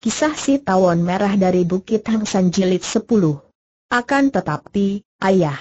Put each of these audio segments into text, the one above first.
Kisah si tawon merah dari Bukit Hang San Jilid 10. Akan tetapi, ayah,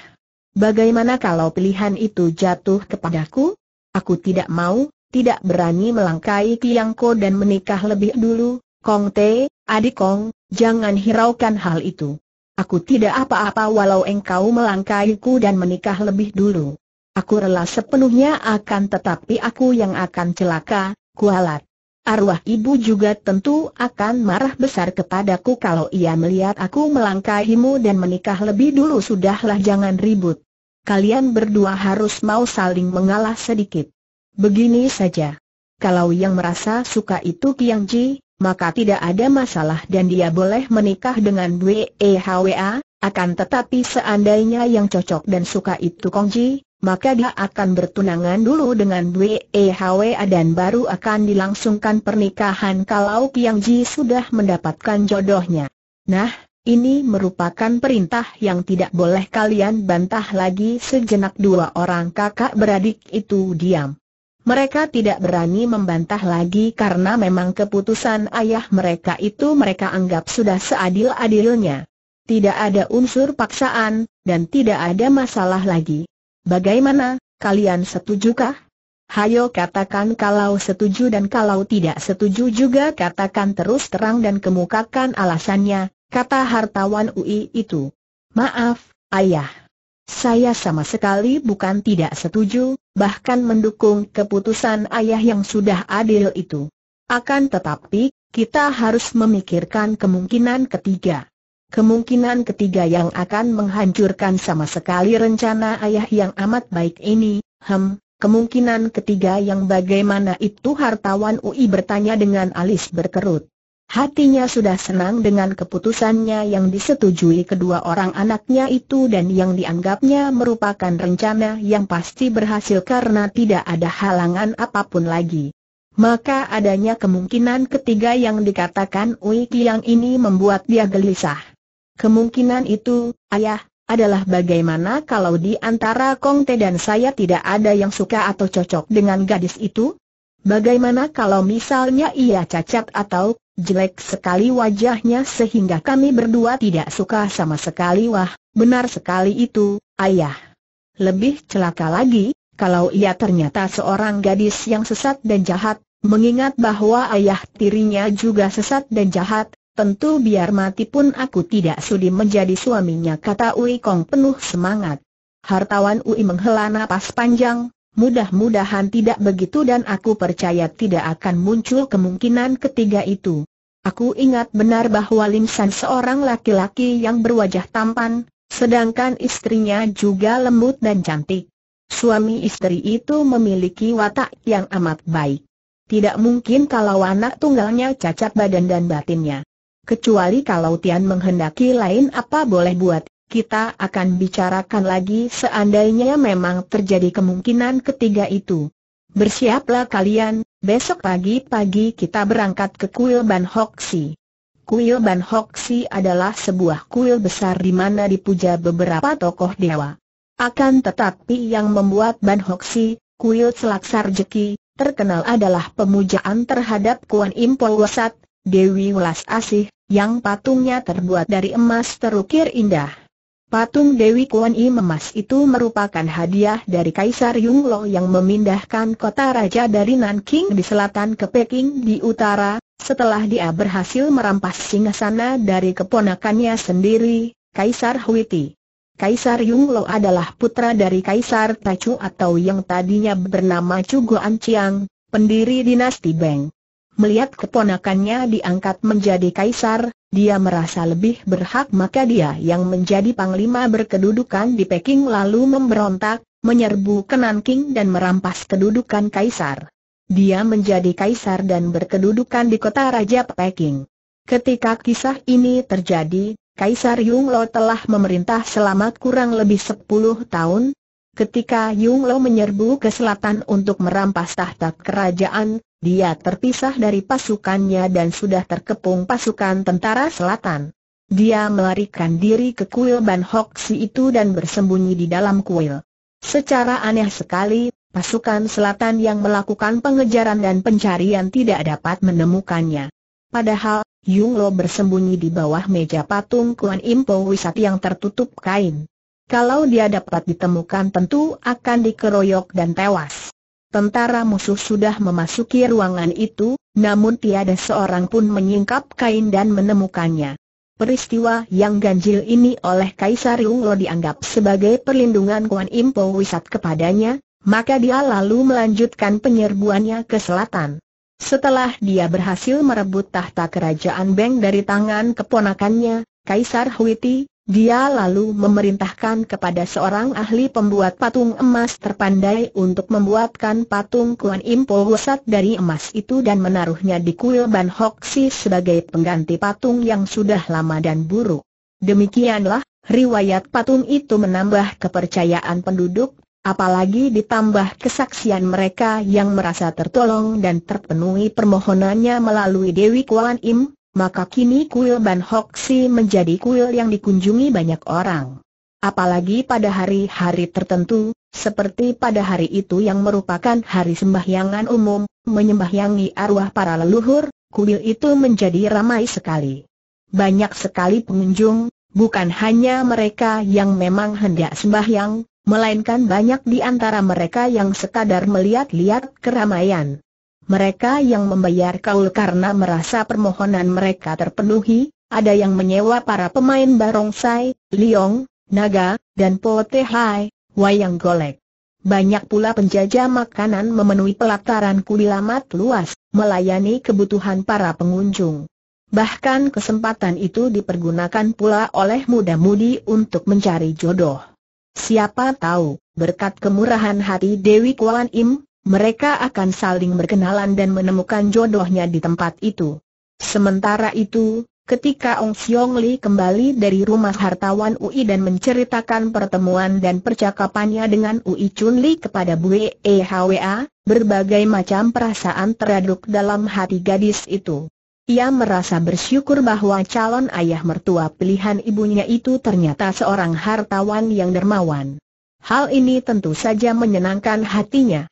bagaimana kalau pilihan itu jatuh kepadaku? Aku tidak mau, tidak berani melangkai Kiyangko dan menikah lebih dulu. Kong Te, adik Kong, jangan hiraukan hal itu. Aku tidak apa-apa walau engkau melangkaiku dan menikah lebih dulu. Aku rela sepenuhnya akan tetapi aku yang akan celaka, kualat. Arwah ibu juga tentu akan marah besar kepadaku kalau ia melihat aku melangkahimu dan menikah lebih dulu sudahlah jangan ribut. Kalian berdua harus mau saling mengalah sedikit. Begini saja. Kalau yang merasa suka itu Kiang Ji, maka tidak ada masalah dan dia boleh menikah dengan Wei Hwa, akan tetapi seandainya yang cocok dan suka itu Kong Ji, maka dia akan bertunangan dulu dengan W Hwa dan baru akan dilangsungkan pernikahan kalau Piang Ji sudah mendapatkan jodohnya. Nah, ini merupakan perintah yang tidak boleh kalian bantah lagi sejenak dua orang kakak beradik itu diam. Mereka tidak berani membantah lagi karena memang keputusan ayah mereka itu mereka anggap sudah seadil-adilnya. Tidak ada unsur paksaan, dan tidak ada masalah lagi. Bagaimana, kalian setujukah? Hayo katakan kalau setuju dan kalau tidak setuju juga katakan terus terang dan kemukakan alasannya, kata hartawan UI itu. Maaf, ayah. Saya sama sekali bukan tidak setuju, bahkan mendukung keputusan ayah yang sudah adil itu. Akan tetapi, kita harus memikirkan kemungkinan ketiga kemungkinan ketiga yang akan menghancurkan sama sekali rencana ayah yang amat baik ini, hem, kemungkinan ketiga yang bagaimana itu hartawan UI bertanya dengan alis berkerut. Hatinya sudah senang dengan keputusannya yang disetujui kedua orang anaknya itu dan yang dianggapnya merupakan rencana yang pasti berhasil karena tidak ada halangan apapun lagi. Maka adanya kemungkinan ketiga yang dikatakan Ui Kiang ini membuat dia gelisah. Kemungkinan itu, ayah, adalah bagaimana kalau di antara Kong Te dan saya tidak ada yang suka atau cocok dengan gadis itu? Bagaimana kalau misalnya ia cacat atau jelek sekali wajahnya sehingga kami berdua tidak suka sama sekali wah, benar sekali itu, ayah. Lebih celaka lagi, kalau ia ternyata seorang gadis yang sesat dan jahat, mengingat bahwa ayah tirinya juga sesat dan jahat, Tentu biar mati pun aku tidak sudi menjadi suaminya kata Ui Kong penuh semangat. Hartawan Ui menghela napas panjang, mudah-mudahan tidak begitu dan aku percaya tidak akan muncul kemungkinan ketiga itu. Aku ingat benar bahwa Lim San seorang laki-laki yang berwajah tampan, sedangkan istrinya juga lembut dan cantik. Suami istri itu memiliki watak yang amat baik. Tidak mungkin kalau anak tunggalnya cacat badan dan batinnya kecuali kalau Tian menghendaki lain apa boleh buat, kita akan bicarakan lagi seandainya memang terjadi kemungkinan ketiga itu. Bersiaplah kalian, besok pagi-pagi kita berangkat ke kuil Ban Si. Kuil Ban Si adalah sebuah kuil besar di mana dipuja beberapa tokoh dewa. Akan tetapi yang membuat Ban Si, kuil Selaksar Jeki, terkenal adalah pemujaan terhadap Kuan Impol Wasat, Dewi Welas Asih, yang patungnya terbuat dari emas terukir indah. Patung Dewi Kuan Im emas itu merupakan hadiah dari Kaisar Lo yang memindahkan kota raja dari Nanking di selatan ke Peking di utara, setelah dia berhasil merampas singasana dari keponakannya sendiri, Kaisar Huiti. Kaisar Lo adalah putra dari Kaisar Tachu atau yang tadinya bernama Chu Guan Chiang, pendiri dinasti Beng. Melihat keponakannya diangkat menjadi kaisar, dia merasa lebih berhak maka dia yang menjadi panglima berkedudukan di Peking lalu memberontak, menyerbu ke Nanking dan merampas kedudukan kaisar. Dia menjadi kaisar dan berkedudukan di kota Raja Peking. Ketika kisah ini terjadi, Kaisar Yung Lo telah memerintah selama kurang lebih 10 tahun, Ketika Yung Lo menyerbu ke selatan untuk merampas tahta kerajaan, dia terpisah dari pasukannya dan sudah terkepung pasukan tentara selatan. Dia melarikan diri ke kuil Ban si itu dan bersembunyi di dalam kuil. Secara aneh sekali, pasukan selatan yang melakukan pengejaran dan pencarian tidak dapat menemukannya. Padahal, Yung Lo bersembunyi di bawah meja patung Kuan Im Impo Wisat yang tertutup kain. Kalau dia dapat ditemukan tentu akan dikeroyok dan tewas. Tentara musuh sudah memasuki ruangan itu, namun tiada seorang pun menyingkap kain dan menemukannya. Peristiwa yang ganjil ini oleh Kaisar Yunglo dianggap sebagai perlindungan Kuan Impo Wisat kepadanya, maka dia lalu melanjutkan penyerbuannya ke selatan. Setelah dia berhasil merebut tahta kerajaan Beng dari tangan keponakannya, Kaisar Huiti, dia lalu memerintahkan kepada seorang ahli pembuat patung emas terpandai untuk membuatkan patung Kuan Im Po Wusat dari emas itu dan menaruhnya di kuil Ban Hok Si sebagai pengganti patung yang sudah lama dan buruk. Demikianlah, riwayat patung itu menambah kepercayaan penduduk, apalagi ditambah kesaksian mereka yang merasa tertolong dan terpenuhi permohonannya melalui Dewi Kuan Im, maka kini kuil Ban Hock Si menjadi kuil yang dikunjungi banyak orang. Apalagi pada hari-hari tertentu, seperti pada hari itu yang merupakan hari sembahyangan umum, menyembahyangi arwah para leluhur, kuil itu menjadi ramai sekali. Banyak sekali pengunjung, bukan hanya mereka yang memang hendak sembahyang, melainkan banyak di antara mereka yang sekadar melihat-lihat keramaian mereka yang membayar kaul karena merasa permohonan mereka terpenuhi, ada yang menyewa para pemain barongsai, liong, naga, dan potehai, wayang golek. Banyak pula penjajah makanan memenuhi pelataran kulilamat luas, melayani kebutuhan para pengunjung. Bahkan kesempatan itu dipergunakan pula oleh muda-mudi untuk mencari jodoh. Siapa tahu, berkat kemurahan hati Dewi Kuan Im, mereka akan saling berkenalan dan menemukan jodohnya di tempat itu. Sementara itu, ketika Ong Siong Li kembali dari rumah hartawan UI dan menceritakan pertemuan dan percakapannya dengan UI Chun Li kepada Bue e Hwa, berbagai macam perasaan teraduk dalam hati gadis itu. Ia merasa bersyukur bahwa calon ayah mertua pilihan ibunya itu ternyata seorang hartawan yang dermawan. Hal ini tentu saja menyenangkan hatinya.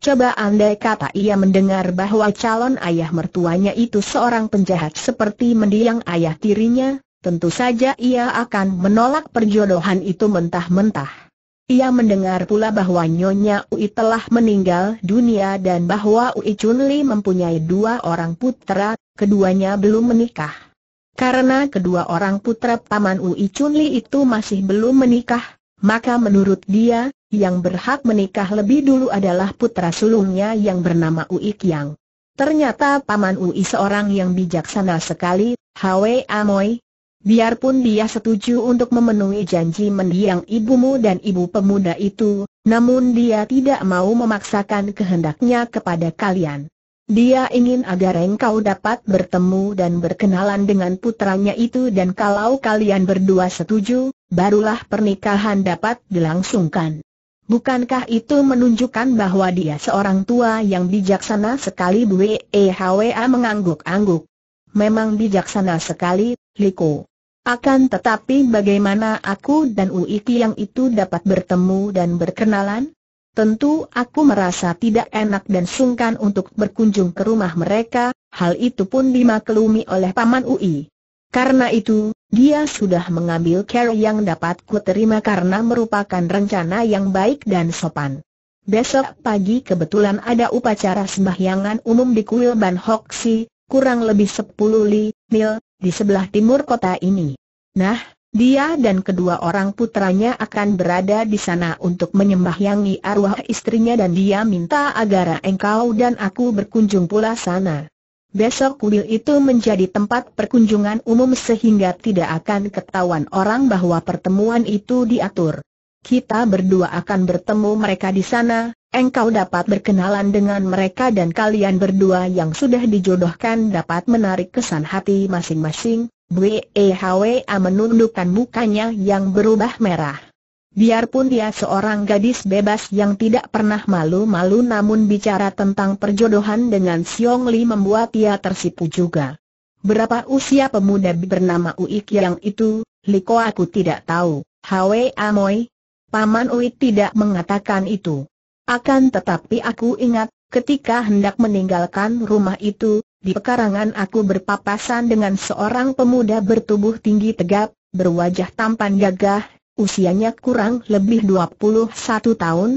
Coba andai kata ia mendengar bahwa calon ayah mertuanya itu seorang penjahat seperti mendiang ayah tirinya, tentu saja ia akan menolak perjodohan itu mentah-mentah. Ia mendengar pula bahwa Nyonya Ui telah meninggal dunia dan bahwa Ui Chun Li mempunyai dua orang putra, keduanya belum menikah. Karena kedua orang putra Paman Ui Chun Li itu masih belum menikah, maka menurut dia, yang berhak menikah lebih dulu adalah putra sulungnya yang bernama Uik Yang. Ternyata Paman Ui seorang yang bijaksana sekali, Hwe Amoy. Biarpun dia setuju untuk memenuhi janji mendiang ibumu dan ibu pemuda itu, namun dia tidak mau memaksakan kehendaknya kepada kalian. Dia ingin agar engkau dapat bertemu dan berkenalan dengan putranya itu dan kalau kalian berdua setuju, barulah pernikahan dapat dilangsungkan. Bukankah itu menunjukkan bahwa dia seorang tua yang bijaksana sekali e Hwa mengangguk-angguk? Memang bijaksana sekali, Liko. Akan tetapi bagaimana aku dan Uiki yang itu dapat bertemu dan berkenalan? Tentu aku merasa tidak enak dan sungkan untuk berkunjung ke rumah mereka, hal itu pun dimaklumi oleh Paman Ui. Karena itu, dia sudah mengambil care yang dapat ku terima karena merupakan rencana yang baik dan sopan. Besok pagi kebetulan ada upacara sembahyangan umum di kuil Ban Hoxi, kurang lebih 10 li, mil, di sebelah timur kota ini. Nah, dia dan kedua orang putranya akan berada di sana untuk menyembah menyembahyangi arwah istrinya dan dia minta agar engkau dan aku berkunjung pula sana. Besok kuil itu menjadi tempat perkunjungan umum sehingga tidak akan ketahuan orang bahwa pertemuan itu diatur. Kita berdua akan bertemu mereka di sana, engkau dapat berkenalan dengan mereka dan kalian berdua yang sudah dijodohkan dapat menarik kesan hati masing-masing, E A menundukkan mukanya yang berubah merah. Biarpun dia seorang gadis bebas yang tidak pernah malu-malu namun bicara tentang perjodohan dengan Siong Li membuat ia tersipu juga. Berapa usia pemuda bernama Uik yang itu, Liko aku tidak tahu, A Amoy. Paman Uik tidak mengatakan itu. Akan tetapi aku ingat, ketika hendak meninggalkan rumah itu, di pekarangan aku berpapasan dengan seorang pemuda bertubuh tinggi tegap, berwajah tampan gagah, usianya kurang lebih 21 tahun.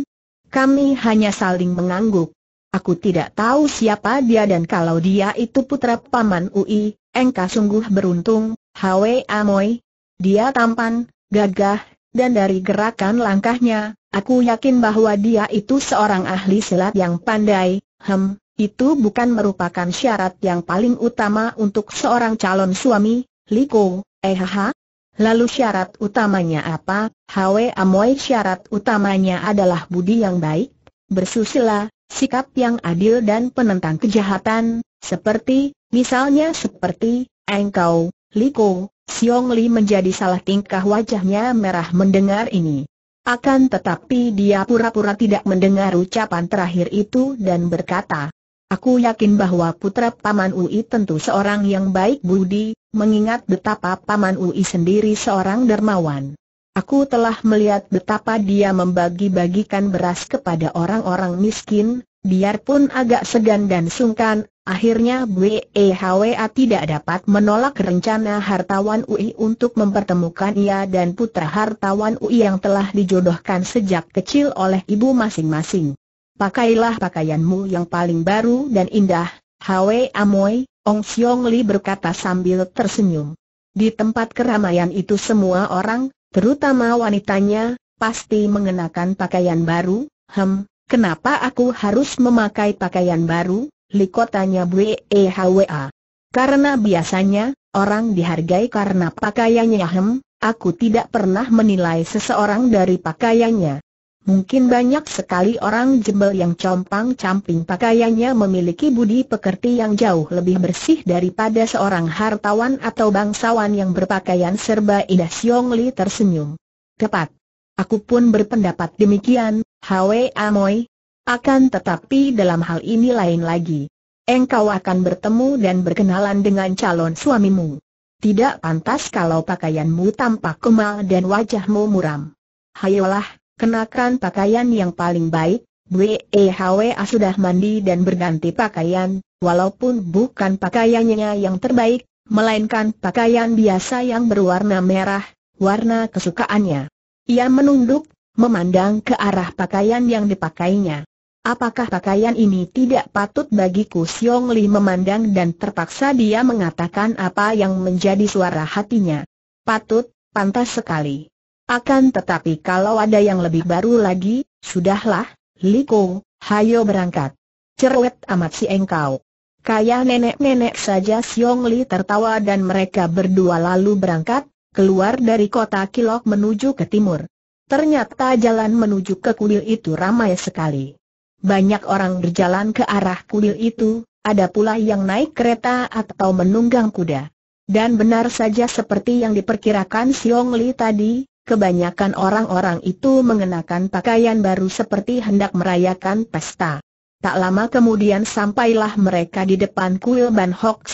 Kami hanya saling mengangguk. Aku tidak tahu siapa dia dan kalau dia itu putra paman UI, engkau sungguh beruntung, Hwe Amoy. Dia tampan, gagah, dan dari gerakan langkahnya, aku yakin bahwa dia itu seorang ahli silat yang pandai. Hem, itu bukan merupakan syarat yang paling utama untuk seorang calon suami, Liko, eh ha. Lalu syarat utamanya apa? Hwe Amoy syarat utamanya adalah budi yang baik, bersusila, sikap yang adil dan penentang kejahatan, seperti, misalnya seperti, engkau, Liko, Siong Li menjadi salah tingkah wajahnya merah mendengar ini. Akan tetapi dia pura-pura tidak mendengar ucapan terakhir itu dan berkata, Aku yakin bahwa putra Paman Ui tentu seorang yang baik budi, mengingat betapa Paman Ui sendiri seorang dermawan. Aku telah melihat betapa dia membagi-bagikan beras kepada orang-orang miskin, biarpun agak segan dan sungkan, akhirnya BEHWA tidak dapat menolak rencana hartawan UI untuk mempertemukan ia dan putra hartawan UI yang telah dijodohkan sejak kecil oleh ibu masing-masing pakailah pakaianmu yang paling baru dan indah, Hwe Amoy, Ong Xiong Li berkata sambil tersenyum. Di tempat keramaian itu semua orang, terutama wanitanya, pasti mengenakan pakaian baru, hem, kenapa aku harus memakai pakaian baru? Liko tanya e A. Karena biasanya, orang dihargai karena pakaiannya hem, aku tidak pernah menilai seseorang dari pakaiannya. Mungkin banyak sekali orang jembel yang compang-camping pakaiannya memiliki budi pekerti yang jauh lebih bersih daripada seorang hartawan atau bangsawan yang berpakaian serba indah Siong Li tersenyum. Tepat. Aku pun berpendapat demikian, Hwe Amoy. Akan tetapi dalam hal ini lain lagi. Engkau akan bertemu dan berkenalan dengan calon suamimu. Tidak pantas kalau pakaianmu tampak kemal dan wajahmu muram. Hayolah, Kenakan pakaian yang paling baik, WEHWA sudah mandi dan berganti pakaian, walaupun bukan pakaiannya yang terbaik, melainkan pakaian biasa yang berwarna merah, warna kesukaannya. Ia menunduk, memandang ke arah pakaian yang dipakainya. Apakah pakaian ini tidak patut bagiku Siong Li memandang dan terpaksa dia mengatakan apa yang menjadi suara hatinya. Patut, pantas sekali. Akan tetapi kalau ada yang lebih baru lagi, sudahlah, Liko, hayo berangkat. Cerewet amat si engkau. Kaya nenek-nenek saja Siong Li tertawa dan mereka berdua lalu berangkat, keluar dari kota Kilok menuju ke timur. Ternyata jalan menuju ke kuil itu ramai sekali. Banyak orang berjalan ke arah kuil itu, ada pula yang naik kereta atau menunggang kuda. Dan benar saja seperti yang diperkirakan Siong Li tadi, Kebanyakan orang-orang itu mengenakan pakaian baru seperti hendak merayakan pesta. Tak lama kemudian sampailah mereka di depan kuil Ban Hok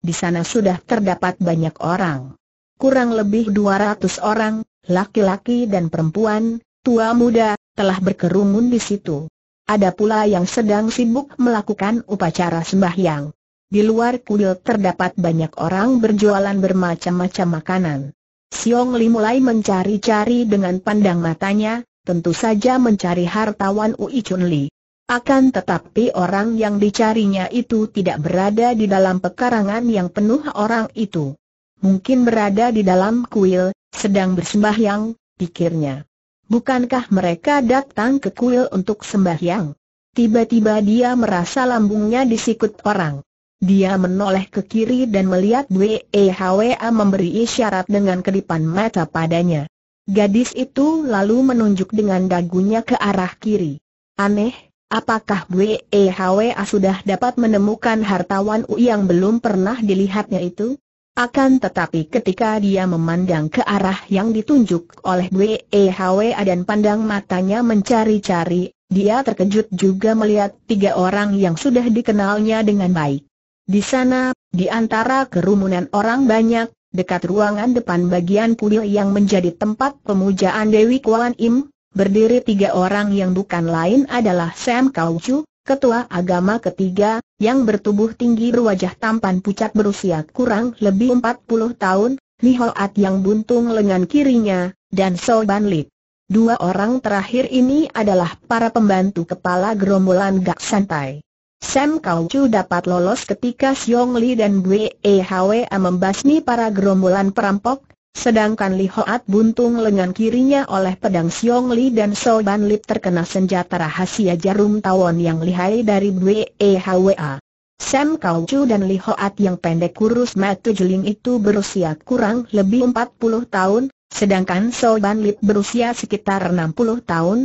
Di sana sudah terdapat banyak orang. Kurang lebih 200 orang, laki-laki dan perempuan, tua muda, telah berkerumun di situ. Ada pula yang sedang sibuk melakukan upacara sembahyang. Di luar kuil terdapat banyak orang berjualan bermacam-macam makanan. Siong Li mulai mencari-cari dengan pandang matanya, tentu saja mencari hartawan Ui Chun Li. Akan tetapi orang yang dicarinya itu tidak berada di dalam pekarangan yang penuh orang itu. Mungkin berada di dalam kuil, sedang bersembahyang, pikirnya. Bukankah mereka datang ke kuil untuk sembahyang? Tiba-tiba dia merasa lambungnya disikut orang. Dia menoleh ke kiri dan melihat WEHWA memberi isyarat dengan kedipan mata padanya. Gadis itu lalu menunjuk dengan dagunya ke arah kiri. Aneh, apakah WEHWA sudah dapat menemukan hartawan U yang belum pernah dilihatnya itu? Akan tetapi ketika dia memandang ke arah yang ditunjuk oleh WEHWA dan pandang matanya mencari-cari, dia terkejut juga melihat tiga orang yang sudah dikenalnya dengan baik. Di sana, di antara kerumunan orang banyak, dekat ruangan depan bagian kuil yang menjadi tempat pemujaan Dewi Kuan Im, berdiri tiga orang yang bukan lain adalah Sam Kau Chu, ketua agama ketiga, yang bertubuh tinggi berwajah tampan pucat berusia kurang lebih 40 tahun, Nihoat yang buntung lengan kirinya, dan So Ban Lit. Dua orang terakhir ini adalah para pembantu kepala gerombolan Gak Santai. Sam Kau Chu dapat lolos ketika Xiong Li dan Bwe A membasmi para gerombolan perampok, sedangkan Li Hoat buntung lengan kirinya oleh pedang Xiong Li dan So Ban Lip terkena senjata rahasia jarum tawon yang lihai dari Bwe A. Sam Kau Chu dan Li Hoat yang pendek kurus matu jeling itu berusia kurang lebih 40 tahun, sedangkan So Ban Lip berusia sekitar 60 tahun.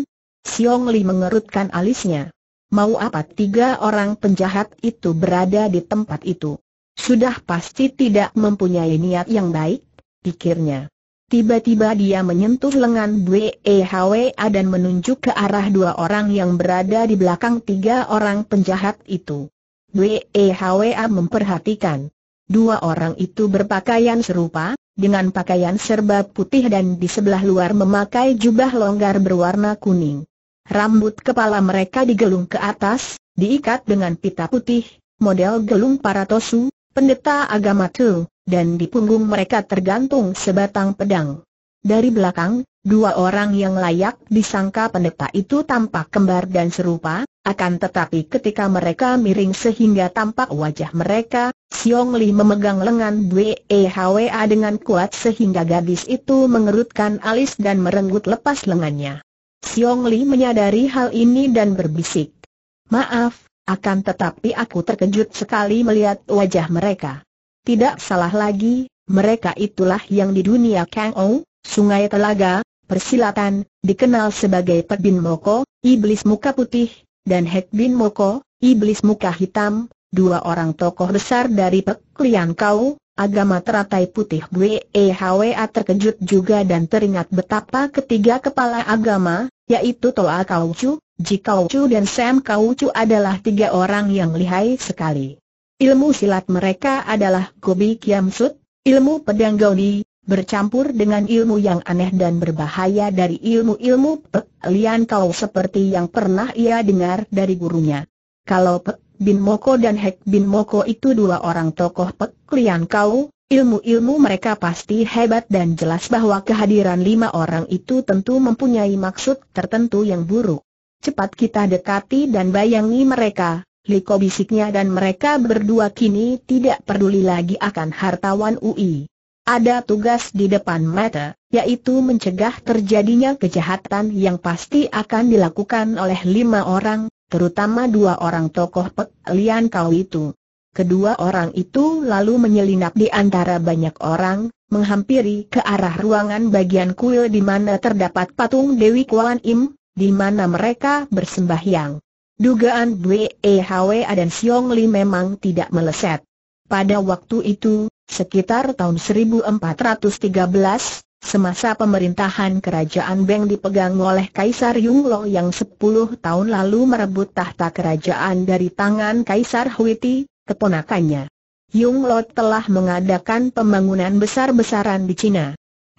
Xiong Li mengerutkan alisnya mau apa tiga orang penjahat itu berada di tempat itu. Sudah pasti tidak mempunyai niat yang baik, pikirnya. Tiba-tiba dia menyentuh lengan BEHWA dan menunjuk ke arah dua orang yang berada di belakang tiga orang penjahat itu. BEHWA memperhatikan. Dua orang itu berpakaian serupa, dengan pakaian serba putih dan di sebelah luar memakai jubah longgar berwarna kuning. Rambut kepala mereka digelung ke atas, diikat dengan pita putih, model gelung para tosu, pendeta agama tu, dan di punggung mereka tergantung sebatang pedang. Dari belakang, dua orang yang layak disangka pendeta itu tampak kembar dan serupa, akan tetapi ketika mereka miring sehingga tampak wajah mereka, Siong Li memegang lengan Hwa dengan kuat sehingga gadis itu mengerutkan alis dan merenggut lepas lengannya. Xiong Li menyadari hal ini dan berbisik. Maaf, akan tetapi aku terkejut sekali melihat wajah mereka. Tidak salah lagi, mereka itulah yang di dunia Kang Ou, Sungai Telaga, Persilatan, dikenal sebagai Pek Bin Moko, Iblis Muka Putih, dan Hek Bin Moko, Iblis Muka Hitam, dua orang tokoh besar dari Pek Lian Kau, agama teratai putih E BEHWA terkejut juga dan teringat betapa ketiga kepala agama, yaitu Toa Kaucu, Ji Kaucu dan Sam Kauchu adalah tiga orang yang lihai sekali. Ilmu silat mereka adalah Gobi Kiam Sut, ilmu pedang Gaudi, bercampur dengan ilmu yang aneh dan berbahaya dari ilmu-ilmu Pek Lian Kau seperti yang pernah ia dengar dari gurunya. Kalau Pek Bin Moko dan Hek Bin Moko itu dua orang tokoh peklian kau, ilmu-ilmu mereka pasti hebat dan jelas bahwa kehadiran lima orang itu tentu mempunyai maksud tertentu yang buruk. Cepat kita dekati dan bayangi mereka, Liko bisiknya dan mereka berdua kini tidak peduli lagi akan hartawan UI. Ada tugas di depan mata, yaitu mencegah terjadinya kejahatan yang pasti akan dilakukan oleh lima orang, terutama dua orang tokoh Pek Lian Kau itu. Kedua orang itu lalu menyelinap di antara banyak orang, menghampiri ke arah ruangan bagian kuil di mana terdapat patung Dewi Kuan Im, di mana mereka bersembahyang. Dugaan E BEHW dan Siong Li memang tidak meleset. Pada waktu itu, sekitar tahun 1413, Semasa pemerintahan kerajaan Beng dipegang oleh Kaisar Yunglo yang 10 tahun lalu merebut tahta kerajaan dari tangan Kaisar Huiti, keponakannya. Yunglo telah mengadakan pembangunan besar-besaran di Cina.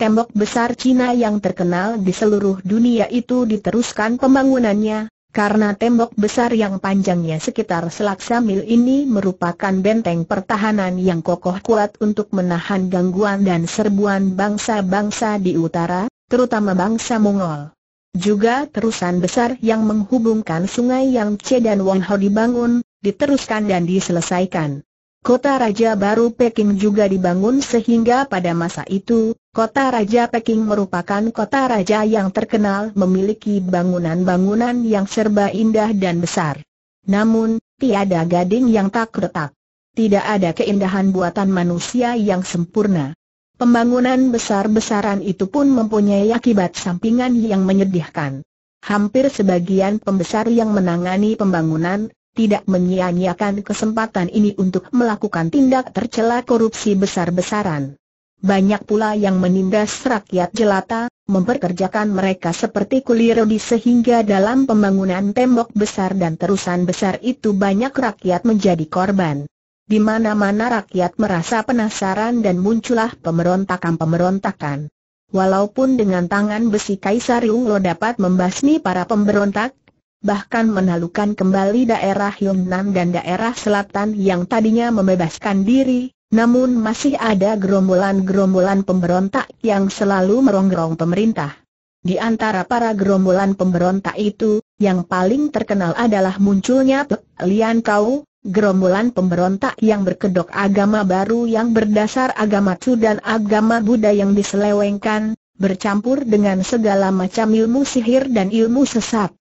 Tembok besar Cina yang terkenal di seluruh dunia itu diteruskan pembangunannya, karena tembok besar yang panjangnya sekitar selaksa mil ini merupakan benteng pertahanan yang kokoh kuat untuk menahan gangguan dan serbuan bangsa-bangsa di utara, terutama bangsa Mongol. Juga terusan besar yang menghubungkan sungai yang Yangtze dan Wonho dibangun, diteruskan dan diselesaikan. Kota Raja Baru Peking juga dibangun sehingga pada masa itu, Kota Raja Peking merupakan kota raja yang terkenal memiliki bangunan-bangunan yang serba indah dan besar. Namun, tiada gading yang tak retak. Tidak ada keindahan buatan manusia yang sempurna. Pembangunan besar-besaran itu pun mempunyai akibat sampingan yang menyedihkan. Hampir sebagian pembesar yang menangani pembangunan, tidak menyia-nyiakan kesempatan ini untuk melakukan tindak tercela korupsi besar-besaran. Banyak pula yang menindas rakyat jelata, memperkerjakan mereka seperti kulirodi sehingga dalam pembangunan tembok besar dan terusan besar itu banyak rakyat menjadi korban. Di mana-mana rakyat merasa penasaran dan muncullah pemberontakan-pemberontakan. Walaupun dengan tangan besi Kaisar Yunglo dapat membasmi para pemberontak, bahkan menalukan kembali daerah Yunnan dan daerah selatan yang tadinya membebaskan diri, namun masih ada gerombolan-gerombolan pemberontak yang selalu merongrong pemerintah. Di antara para gerombolan pemberontak itu, yang paling terkenal adalah munculnya Pek Lian Kau, gerombolan pemberontak yang berkedok agama baru yang berdasar agama Chu dan agama Buddha yang diselewengkan, bercampur dengan segala macam ilmu sihir dan ilmu sesat.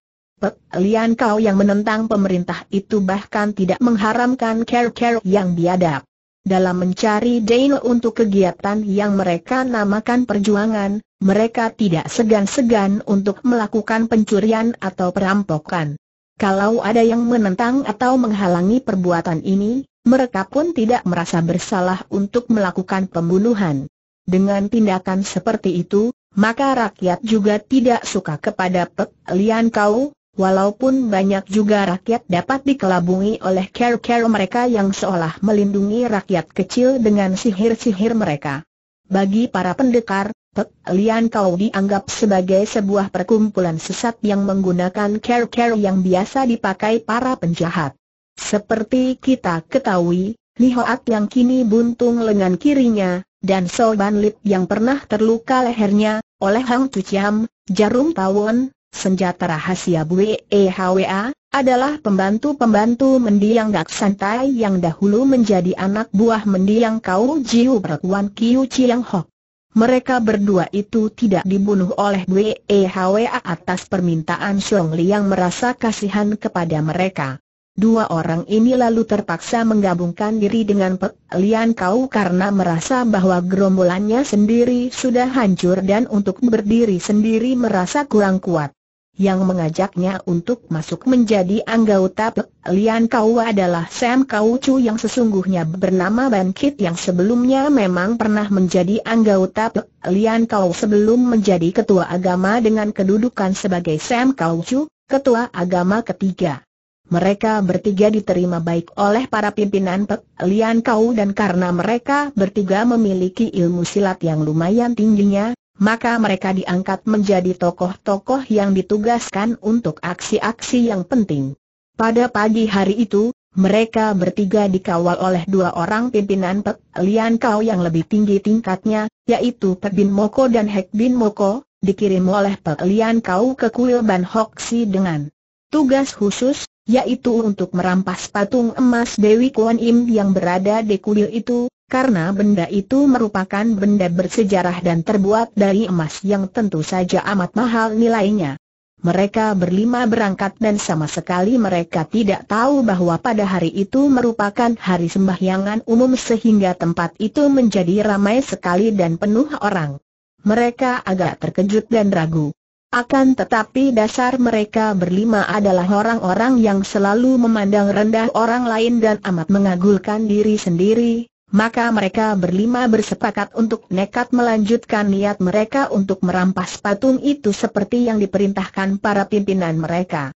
Lian kau yang menentang pemerintah itu bahkan tidak mengharamkan care-care yang biadab. Dalam mencari Dane untuk kegiatan yang mereka namakan perjuangan, mereka tidak segan-segan untuk melakukan pencurian atau perampokan. Kalau ada yang menentang atau menghalangi perbuatan ini, mereka pun tidak merasa bersalah untuk melakukan pembunuhan. Dengan tindakan seperti itu, maka rakyat juga tidak suka kepada Pek Lian Kau, Walaupun banyak juga rakyat dapat dikelabungi oleh care-care mereka yang seolah melindungi rakyat kecil dengan sihir-sihir mereka. Bagi para pendekar, Pek Lian Kau dianggap sebagai sebuah perkumpulan sesat yang menggunakan care-care yang biasa dipakai para penjahat. Seperti kita ketahui, Li Hoat yang kini buntung lengan kirinya, dan So Ban Lip yang pernah terluka lehernya, oleh Hang Tu Chiam, jarum tawon, senjata rahasia Bwe Hwa, adalah pembantu-pembantu mendiang Gak Santai yang dahulu menjadi anak buah mendiang Kau Jiu Perkuan Kiu Chiang Hok. Mereka berdua itu tidak dibunuh oleh Bwe Hwa atas permintaan Song Li yang merasa kasihan kepada mereka. Dua orang ini lalu terpaksa menggabungkan diri dengan Pek Lian Kau karena merasa bahwa gerombolannya sendiri sudah hancur dan untuk berdiri sendiri merasa kurang kuat yang mengajaknya untuk masuk menjadi anggota Lian Kau adalah Sam Kau Chu yang sesungguhnya bernama Ban Kit yang sebelumnya memang pernah menjadi anggota Lian Kau sebelum menjadi ketua agama dengan kedudukan sebagai Sam Kau Chu, ketua agama ketiga. Mereka bertiga diterima baik oleh para pimpinan Pek Lian Kau dan karena mereka bertiga memiliki ilmu silat yang lumayan tingginya, maka mereka diangkat menjadi tokoh-tokoh yang ditugaskan untuk aksi-aksi yang penting. Pada pagi hari itu, mereka bertiga dikawal oleh dua orang pimpinan Pek Lian Kau yang lebih tinggi tingkatnya, yaitu Pek Bin Moko dan Hek Bin Moko, dikirim oleh Pek Lian Kau ke kuil Ban Hok Si dengan tugas khusus, yaitu untuk merampas patung emas Dewi Kuan Im yang berada di kuil itu, karena benda itu merupakan benda bersejarah dan terbuat dari emas yang tentu saja amat mahal nilainya. Mereka berlima berangkat dan sama sekali mereka tidak tahu bahwa pada hari itu merupakan hari sembahyangan umum sehingga tempat itu menjadi ramai sekali dan penuh orang. Mereka agak terkejut dan ragu. Akan tetapi dasar mereka berlima adalah orang-orang yang selalu memandang rendah orang lain dan amat mengagulkan diri sendiri, maka mereka berlima bersepakat untuk nekat melanjutkan niat mereka untuk merampas patung itu seperti yang diperintahkan para pimpinan mereka.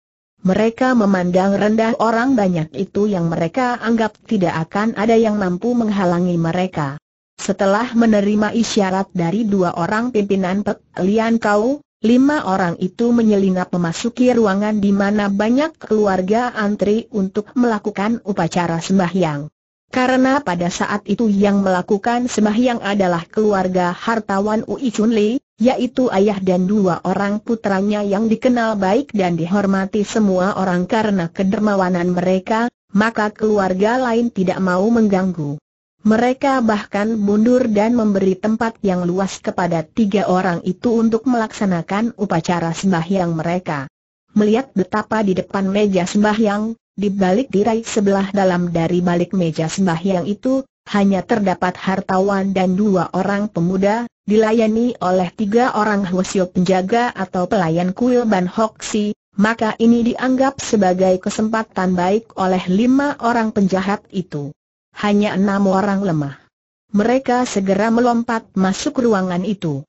Mereka memandang rendah orang banyak itu yang mereka anggap tidak akan ada yang mampu menghalangi mereka. Setelah menerima isyarat dari dua orang pimpinan Pek Lian Kau, lima orang itu menyelinap memasuki ruangan di mana banyak keluarga antri untuk melakukan upacara sembahyang. Karena pada saat itu yang melakukan sembahyang adalah keluarga hartawan Ui Chun Li, yaitu ayah dan dua orang putranya yang dikenal baik dan dihormati semua orang karena kedermawanan mereka, maka keluarga lain tidak mau mengganggu. Mereka bahkan mundur dan memberi tempat yang luas kepada tiga orang itu untuk melaksanakan upacara sembahyang mereka. Melihat betapa di depan meja sembahyang, di balik tirai sebelah dalam dari balik meja sembahyang itu, hanya terdapat hartawan dan dua orang pemuda, dilayani oleh tiga orang hwasyo penjaga atau pelayan kuil Ban Hoksi, maka ini dianggap sebagai kesempatan baik oleh lima orang penjahat itu. Hanya enam orang lemah. Mereka segera melompat masuk ruangan itu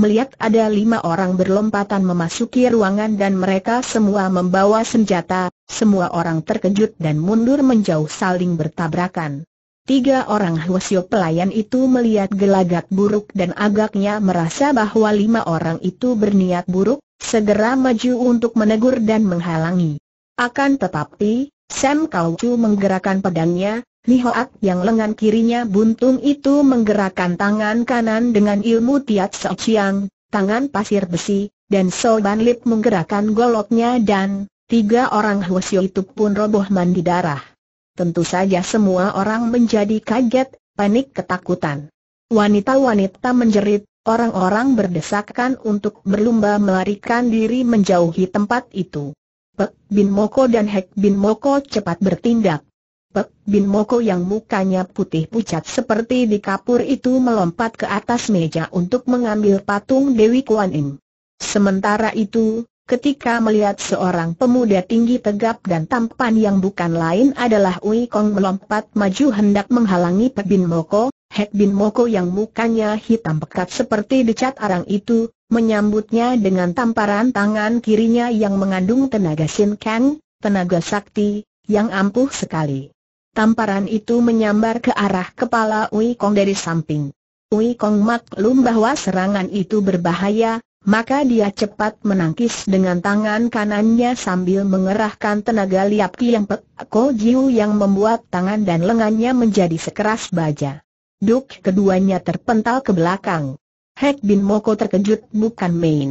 melihat ada lima orang berlompatan memasuki ruangan dan mereka semua membawa senjata, semua orang terkejut dan mundur menjauh saling bertabrakan. Tiga orang Hwasyo pelayan itu melihat gelagat buruk dan agaknya merasa bahwa lima orang itu berniat buruk, segera maju untuk menegur dan menghalangi. Akan tetapi, Sam Kaucu menggerakkan pedangnya, Li Hoat yang lengan kirinya buntung itu menggerakkan tangan kanan dengan ilmu Tiat So Chiang, tangan pasir besi, dan So Ban Lip menggerakkan goloknya dan tiga orang Hwasyo itu pun roboh mandi darah. Tentu saja semua orang menjadi kaget, panik ketakutan. Wanita-wanita menjerit, orang-orang berdesakan untuk berlumba melarikan diri menjauhi tempat itu. Pek Bin Moko dan Hek Bin Moko cepat bertindak. Pek Bin Moko yang mukanya putih pucat seperti di kapur itu melompat ke atas meja untuk mengambil patung Dewi Kuan Yin. Sementara itu, ketika melihat seorang pemuda tinggi tegap dan tampan yang bukan lain adalah Ui Kong melompat maju hendak menghalangi Pek Bin Moko, Hek Bin Moko yang mukanya hitam pekat seperti dicat arang itu, menyambutnya dengan tamparan tangan kirinya yang mengandung tenaga Sin Kang, tenaga sakti, yang ampuh sekali. Tamparan itu menyambar ke arah kepala Ui Kong dari samping. Ui Kong maklum bahwa serangan itu berbahaya, maka dia cepat menangkis dengan tangan kanannya sambil mengerahkan tenaga liap Kiang Pek Ko Jiu yang membuat tangan dan lengannya menjadi sekeras baja. Duk keduanya terpental ke belakang. Hek Bin Moko terkejut bukan main.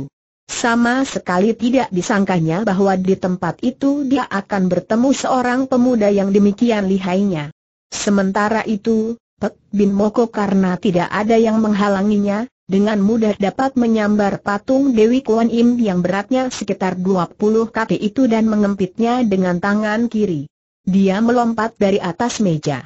Sama sekali tidak disangkanya bahwa di tempat itu dia akan bertemu seorang pemuda yang demikian lihainya. Sementara itu, Pek Bin Moko karena tidak ada yang menghalanginya, dengan mudah dapat menyambar patung Dewi Kuan Im yang beratnya sekitar 20 kaki itu dan mengempitnya dengan tangan kiri. Dia melompat dari atas meja.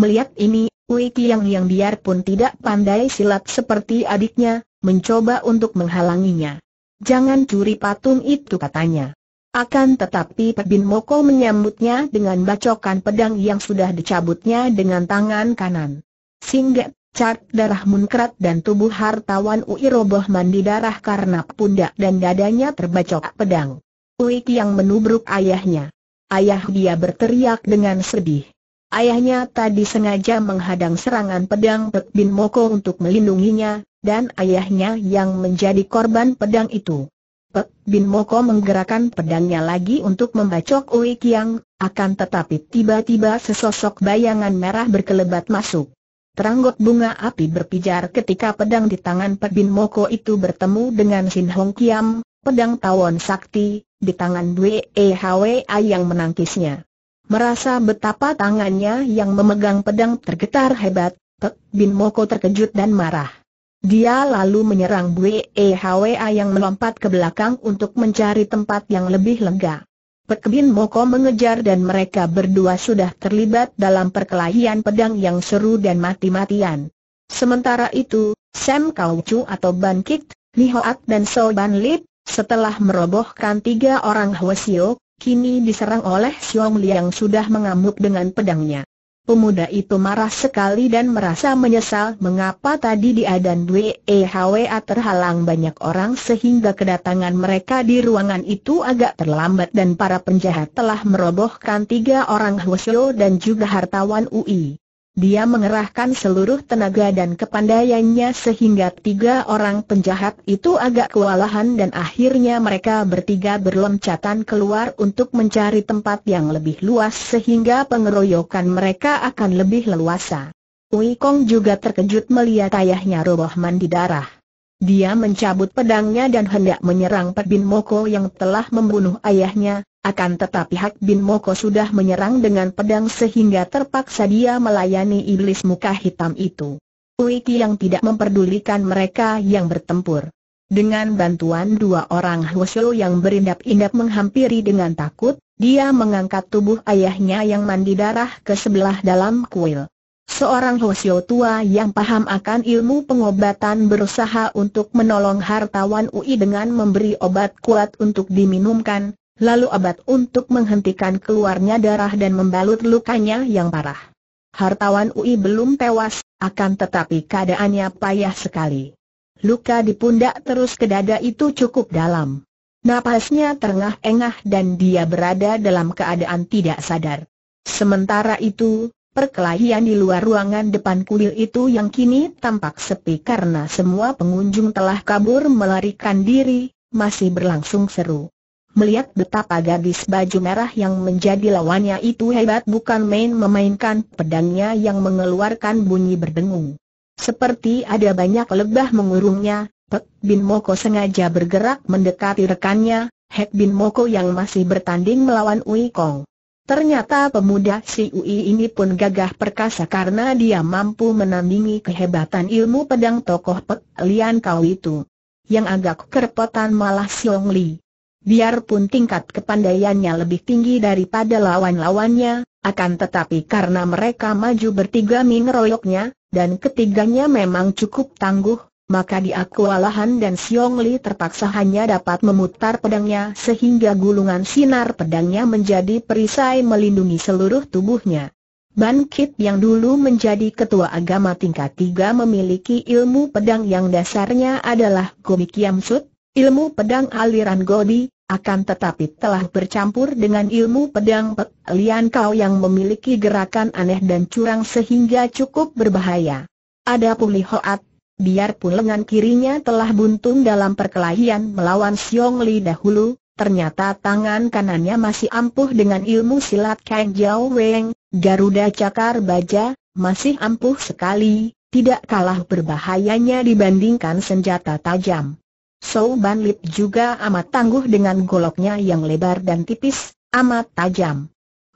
Melihat ini, Wei Qiang yang biarpun tidak pandai silat seperti adiknya, mencoba untuk menghalanginya. Jangan curi patung itu katanya. Akan tetapi Pebin Moko menyambutnya dengan bacokan pedang yang sudah dicabutnya dengan tangan kanan. Singgat, cat darah munkrat dan tubuh hartawan Ui roboh mandi darah karena pundak dan dadanya terbacok pedang. Ui yang menubruk ayahnya. Ayah dia berteriak dengan sedih. Ayahnya tadi sengaja menghadang serangan pedang Pek Bin Moko untuk melindunginya, dan ayahnya yang menjadi korban pedang itu. Pek Bin Moko menggerakkan pedangnya lagi untuk membacok Ui Kiang, akan tetapi tiba-tiba sesosok bayangan merah berkelebat masuk. Teranggut bunga api berpijar ketika pedang di tangan Pek Bin Moko itu bertemu dengan Sin Hong Kiam, pedang tawon sakti, di tangan Dwe E Hwa yang menangkisnya. Merasa betapa tangannya yang memegang pedang tergetar hebat, Pek Bin Moko terkejut dan marah. Dia lalu menyerang E Hwa yang melompat ke belakang untuk mencari tempat yang lebih lega. Pek Bin Moko mengejar dan mereka berdua sudah terlibat dalam perkelahian pedang yang seru dan mati-matian. Sementara itu, Sam Chu atau Ban Kik, Li Hoat dan So Ban Lip, setelah merobohkan tiga orang Hwasio, kini diserang oleh Xiong Li yang sudah mengamuk dengan pedangnya. Pemuda itu marah sekali dan merasa menyesal mengapa tadi dia dan WEHWA terhalang banyak orang sehingga kedatangan mereka di ruangan itu agak terlambat dan para penjahat telah merobohkan tiga orang Hwasyo dan juga hartawan UI. Dia mengerahkan seluruh tenaga dan kepandaiannya sehingga tiga orang penjahat itu agak kewalahan dan akhirnya mereka bertiga berloncatan keluar untuk mencari tempat yang lebih luas sehingga pengeroyokan mereka akan lebih leluasa. Wei Kong juga terkejut melihat ayahnya roboh mandi darah. Dia mencabut pedangnya dan hendak menyerang Perbin Moko yang telah membunuh ayahnya, akan tetapi Hak Bin Moko sudah menyerang dengan pedang sehingga terpaksa dia melayani iblis muka hitam itu. Uiki yang tidak memperdulikan mereka yang bertempur. Dengan bantuan dua orang Hwasyo yang berindap-indap menghampiri dengan takut, dia mengangkat tubuh ayahnya yang mandi darah ke sebelah dalam kuil. Seorang Hwasyo tua yang paham akan ilmu pengobatan berusaha untuk menolong hartawan Ui dengan memberi obat kuat untuk diminumkan, lalu obat untuk menghentikan keluarnya darah dan membalut lukanya yang parah. Hartawan Ui belum tewas, akan tetapi keadaannya payah sekali. Luka di pundak terus ke dada itu cukup dalam. Napasnya terengah-engah dan dia berada dalam keadaan tidak sadar. Sementara itu, Perkelahian di luar ruangan depan kuil itu yang kini tampak sepi karena semua pengunjung telah kabur melarikan diri, masih berlangsung seru melihat betapa gadis baju merah yang menjadi lawannya itu hebat bukan main memainkan pedangnya yang mengeluarkan bunyi berdengung. Seperti ada banyak lebah mengurungnya, Pek Bin Moko sengaja bergerak mendekati rekannya, Hek Bin Moko yang masih bertanding melawan Ui Kong. Ternyata pemuda si Ui ini pun gagah perkasa karena dia mampu menandingi kehebatan ilmu pedang tokoh Pek Lian Kau itu. Yang agak kerepotan malah Siong Li. Biarpun tingkat kepandaiannya lebih tinggi daripada lawan-lawannya, akan tetapi karena mereka maju bertiga mengeroyoknya, dan ketiganya memang cukup tangguh, maka dia kewalahan dan Siong Li terpaksa hanya dapat memutar pedangnya sehingga gulungan sinar pedangnya menjadi perisai melindungi seluruh tubuhnya. Ban Kit yang dulu menjadi ketua agama tingkat tiga memiliki ilmu pedang yang dasarnya adalah Gomi Kiam Sut, Ilmu pedang aliran Godi, akan tetapi telah bercampur dengan ilmu pedang Pek Lian Kau yang memiliki gerakan aneh dan curang sehingga cukup berbahaya. Ada Li Hoat, biarpun lengan kirinya telah buntung dalam perkelahian melawan Siong Li dahulu, ternyata tangan kanannya masih ampuh dengan ilmu silat Kang Jiao Weng, Garuda Cakar Baja, masih ampuh sekali, tidak kalah berbahayanya dibandingkan senjata tajam. Sou Ban Lip juga amat tangguh dengan goloknya yang lebar dan tipis, amat tajam.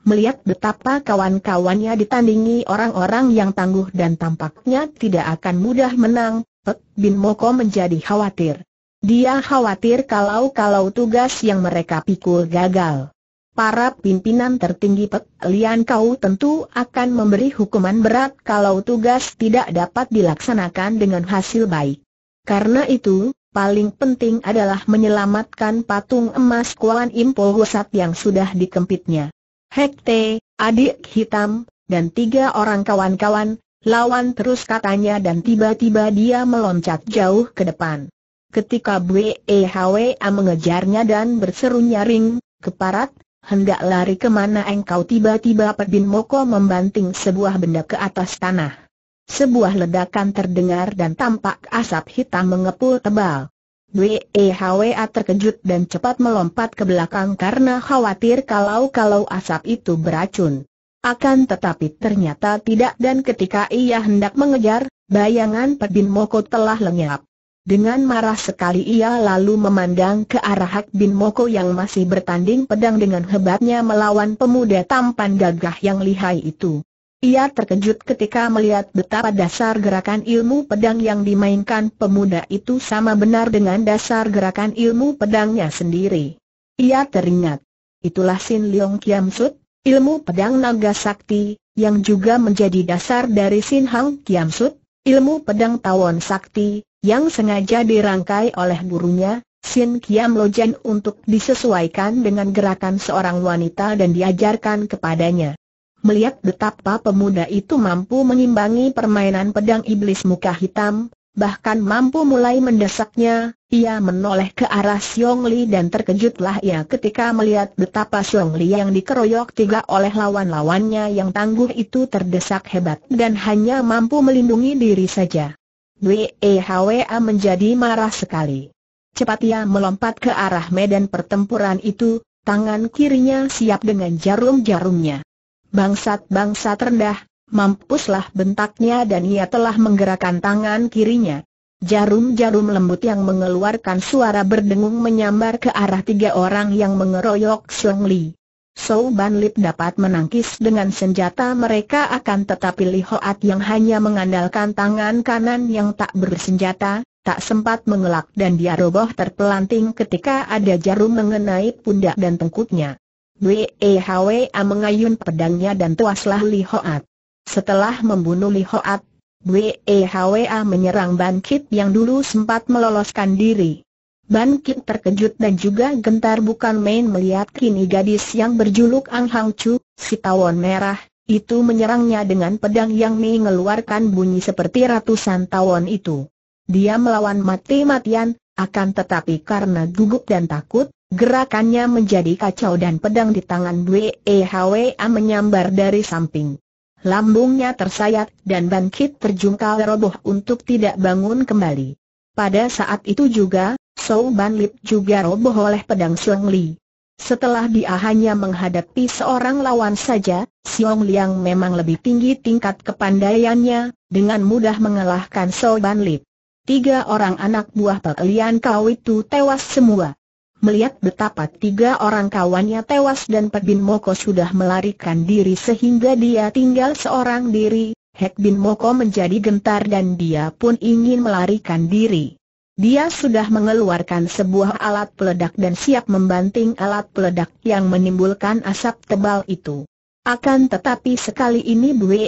Melihat betapa kawan-kawannya ditandingi orang-orang yang tangguh dan tampaknya tidak akan mudah menang, Pek Bin Moko menjadi khawatir. Dia khawatir kalau-kalau tugas yang mereka pikul gagal. Para pimpinan tertinggi Pek Lian Kau tentu akan memberi hukuman berat kalau tugas tidak dapat dilaksanakan dengan hasil baik. Karena itu, paling penting adalah menyelamatkan patung emas Kuan Impo Husat yang sudah dikempitnya. Hekte, adik hitam, dan tiga orang kawan-kawan, lawan terus katanya dan tiba-tiba dia meloncat jauh ke depan. Ketika BEHWA e mengejarnya dan berseru nyaring, keparat, hendak lari kemana engkau tiba-tiba Pebin Moko membanting sebuah benda ke atas tanah. Sebuah ledakan terdengar dan tampak asap hitam mengepul tebal. WEHWA terkejut dan cepat melompat ke belakang karena khawatir kalau-kalau asap itu beracun. Akan tetapi ternyata tidak dan ketika ia hendak mengejar, bayangan Pebin Moko telah lenyap. Dengan marah sekali ia lalu memandang ke arah Hak Bin Moko yang masih bertanding pedang dengan hebatnya melawan pemuda tampan gagah yang lihai itu. Ia terkejut ketika melihat betapa dasar gerakan ilmu pedang yang dimainkan pemuda itu sama benar dengan dasar gerakan ilmu pedangnya sendiri. Ia teringat. Itulah Sin Leong Kiam Sut, ilmu pedang naga sakti, yang juga menjadi dasar dari Sin Hang Kiam Sut, ilmu pedang tawon sakti, yang sengaja dirangkai oleh gurunya, Sin Kiam Lojen untuk disesuaikan dengan gerakan seorang wanita dan diajarkan kepadanya. Melihat betapa pemuda itu mampu mengimbangi permainan pedang iblis muka hitam, bahkan mampu mulai mendesaknya, ia menoleh ke arah Xiong Li dan terkejutlah ia ketika melihat betapa Xiong Li yang dikeroyok tiga oleh lawan-lawannya yang tangguh itu terdesak hebat dan hanya mampu melindungi diri saja. Hwa menjadi marah sekali. Cepat ia melompat ke arah medan pertempuran itu, tangan kirinya siap dengan jarum-jarumnya. Bangsat-bangsat rendah, mampuslah bentaknya dan ia telah menggerakkan tangan kirinya. Jarum-jarum lembut yang mengeluarkan suara berdengung menyambar ke arah tiga orang yang mengeroyok Song Li. Sou Ban Lip dapat menangkis dengan senjata mereka akan tetapi Li Hoat yang hanya mengandalkan tangan kanan yang tak bersenjata, tak sempat mengelak dan dia roboh terpelanting ketika ada jarum mengenai pundak dan tengkuknya. Wehwa mengayun pedangnya dan tuaslah Li Hoat. Setelah membunuh Li Hoat, Wehwa menyerang Ban Kit yang dulu sempat meloloskan diri. Ban Kit terkejut dan juga gentar bukan main melihat kini gadis yang berjuluk Ang Hang Chu, si tawon merah, itu menyerangnya dengan pedang yang mengeluarkan bunyi seperti ratusan tawon itu. Dia melawan mati-matian, akan tetapi karena gugup dan takut, Gerakannya menjadi kacau dan pedang di tangan BEHWA menyambar dari samping. Lambungnya tersayat dan bangkit terjungkal roboh untuk tidak bangun kembali. Pada saat itu juga, Sou Ban Lip juga roboh oleh pedang Xiong Li. Setelah dia hanya menghadapi seorang lawan saja, Xiong Liang memang lebih tinggi tingkat kepandaiannya, dengan mudah mengalahkan Sou Ban Lip. Tiga orang anak buah Pek Kau itu tewas semua. Melihat betapa tiga orang kawannya tewas dan Pek Bin Moko sudah melarikan diri sehingga dia tinggal seorang diri, Hek Bin Moko menjadi gentar dan dia pun ingin melarikan diri. Dia sudah mengeluarkan sebuah alat peledak dan siap membanting alat peledak yang menimbulkan asap tebal itu. Akan tetapi sekali ini Bue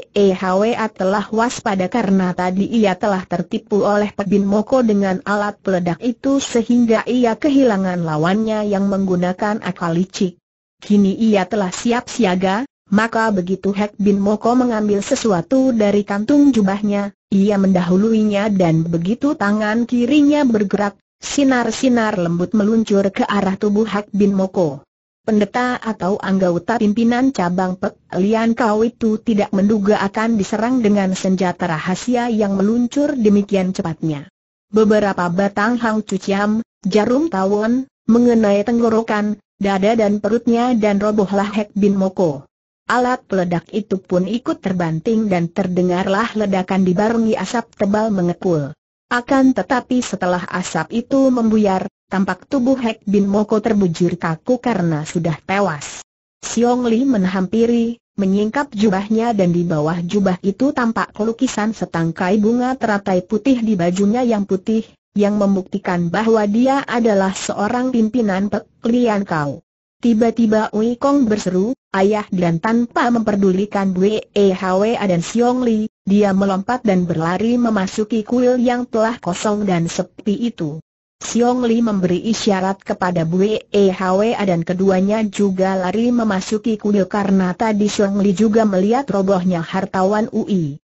telah waspada karena tadi ia telah tertipu oleh Pebin Moko dengan alat peledak itu sehingga ia kehilangan lawannya yang menggunakan akal licik. Kini ia telah siap siaga, maka begitu Hek Bin Moko mengambil sesuatu dari kantung jubahnya, ia mendahuluinya dan begitu tangan kirinya bergerak, sinar-sinar lembut meluncur ke arah tubuh Hek Bin Moko pendeta atau anggota pimpinan cabang Pek Lian Kau itu tidak menduga akan diserang dengan senjata rahasia yang meluncur demikian cepatnya. Beberapa batang hang cuciam, jarum tawon, mengenai tenggorokan, dada dan perutnya dan robohlah Hek Bin Moko. Alat peledak itu pun ikut terbanting dan terdengarlah ledakan dibarengi asap tebal mengepul. Akan tetapi setelah asap itu membuyar, Tampak tubuh Hek Bin Moko terbujur kaku karena sudah tewas. Siong Li menhampiri, menyingkap jubahnya dan di bawah jubah itu tampak lukisan setangkai bunga teratai putih di bajunya yang putih, yang membuktikan bahwa dia adalah seorang pimpinan peklian kau. Tiba-tiba Ui Kong berseru, ayah dan tanpa memperdulikan Bue e Hwa dan Siong Li, dia melompat dan berlari memasuki kuil yang telah kosong dan sepi itu. Siong Li memberi isyarat kepada Bu E Hwa dan keduanya juga lari memasuki kuil karena tadi Siong Li juga melihat robohnya hartawan UI.